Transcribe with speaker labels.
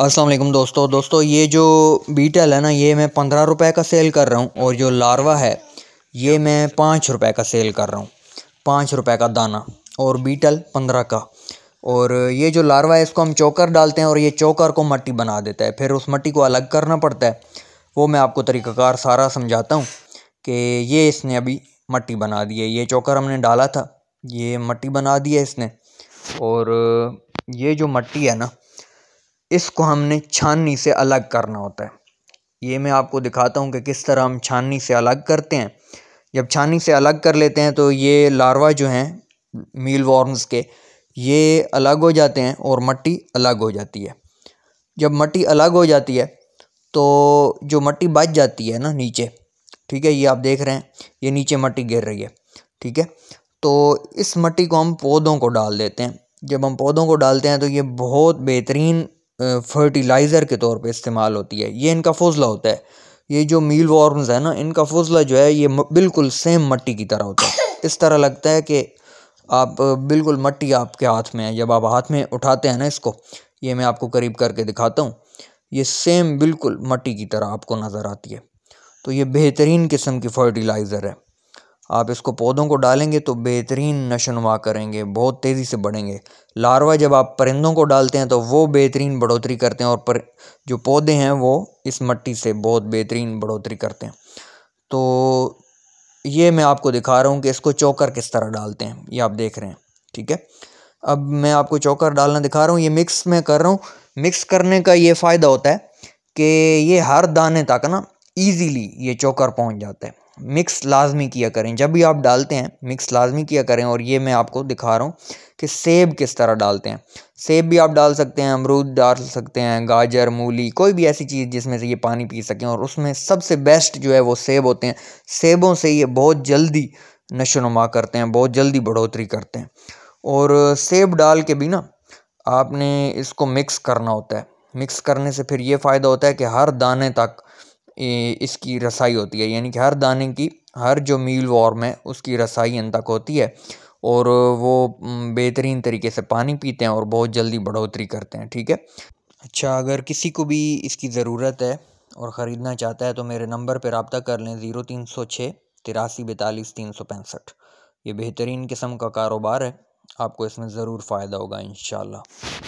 Speaker 1: असलम दोस्तों दोस्तों ये जो बीटल है ना ये मैं पंद्रह रुपए का सेल कर रहा हूँ और जो लार्वा है ये मैं पाँच रुपए का सेल कर रहा हूँ पाँच रुपए का दाना और बीटल पंद्रह का और ये जो लार्वा है इसको हम चोकर डालते हैं और ये चोकर को मट्टी बना देता है फिर उस मट्टी को अलग करना पड़ता है वो मैं आपको तरीक़ाकार सारा समझाता हूँ कि ये इसने अभी मट्टी बना दी है ये चोकर हमने डाला था ये मट्टी बना दी है इसने और ये जो मट्टी है ना इसको हमने छाननी से अलग करना होता है ये मैं आपको दिखाता हूँ कि किस तरह हम छाननी से अलग करते हैं जब छाननी से अलग कर लेते हैं तो ये लार्वा जो हैं मील वॉर्म्स के ये अलग हो जाते हैं और मट्टी अलग हो जाती है जब मट्टी अलग हो जाती है तो जो मट्टी बच जाती है ना नीचे ठीक है ये आप देख रहे हैं ये नीचे मट्टी गिर रही है ठीक है तो इस मट्टी को हम पौधों को डाल देते हैं जब हम पौधों को डालते हैं तो ये बहुत बेहतरीन फर्टिलाइज़र के तौर पे इस्तेमाल होती है ये इनका फजला होता है ये जो मील वॉर्म्स है ना इनका फजला जो है ये बिल्कुल सेम मट्टी की तरह होता है इस तरह लगता है कि आप बिल्कुल मट्टी आपके हाथ में है जब आप हाथ में उठाते हैं ना इसको ये मैं आपको करीब करके दिखाता हूँ ये सेम बिल्कुल मट्टी की तरह आपको नज़र आती है तो ये बेहतरीन किस्म की फर्टिलाइज़र है आप इसको पौधों को डालेंगे तो बेहतरीन नशोनुमा करेंगे बहुत तेज़ी से बढ़ेंगे लार्वा जब आप परिंदों को डालते हैं तो वो बेहतरीन बढ़ोतरी करते हैं और पर जो पौधे हैं वो इस मट्टी से बहुत बेहतरीन बढ़ोतरी करते हैं तो ये मैं आपको दिखा रहा हूँ कि इसको चौकर किस तरह डालते हैं ये आप देख रहे हैं ठीक है अब मैं आपको चौकर डालना दिखा रहा हूँ ये मिक्स में कर रहा हूँ मिक्स करने का ये फ़ायदा होता है कि ये हर दाने तक ना ईजीली ये चौकर पहुँच जाता है मिक्स लाजमी किया करें जब भी आप डालते हैं मिक्स लाजमी किया करें और ये मैं आपको दिखा रहा हूँ कि सेब किस तरह डालते हैं सेब भी आप डाल सकते हैं अमरूद डाल सकते हैं गाजर मूली कोई भी ऐसी चीज़ जिसमें से ये पानी पी सकें और उसमें सबसे बेस्ट जो है वो सेब होते हैं सेबों से ये बहुत जल्दी नशोनुमा करते हैं बहुत जल्दी बढ़ोतरी करते हैं और सेब डाल के भी ना आपने इसको मिक्स करना होता है मिक्स करने से फिर ये फ़ायदा होता है कि हर दाने तक इसकी रसाई होती है यानी कि हर दाने की हर जो मील वॉर्म है उसकी रसाई इन तक होती है और वो बेहतरीन तरीके से पानी पीते हैं और बहुत जल्दी बढ़ोतरी करते हैं ठीक है अच्छा अगर किसी को भी इसकी ज़रूरत है और ख़रीदना चाहता है तो मेरे नंबर पर रबता कर लें ज़ीरो तीन सौ छः तिरासी बैतालीस तीन सौ पैंसठ ये बेहतरीन किस्म का कारोबार है आपको इसमें ज़रूर फ़ायदा होगा इन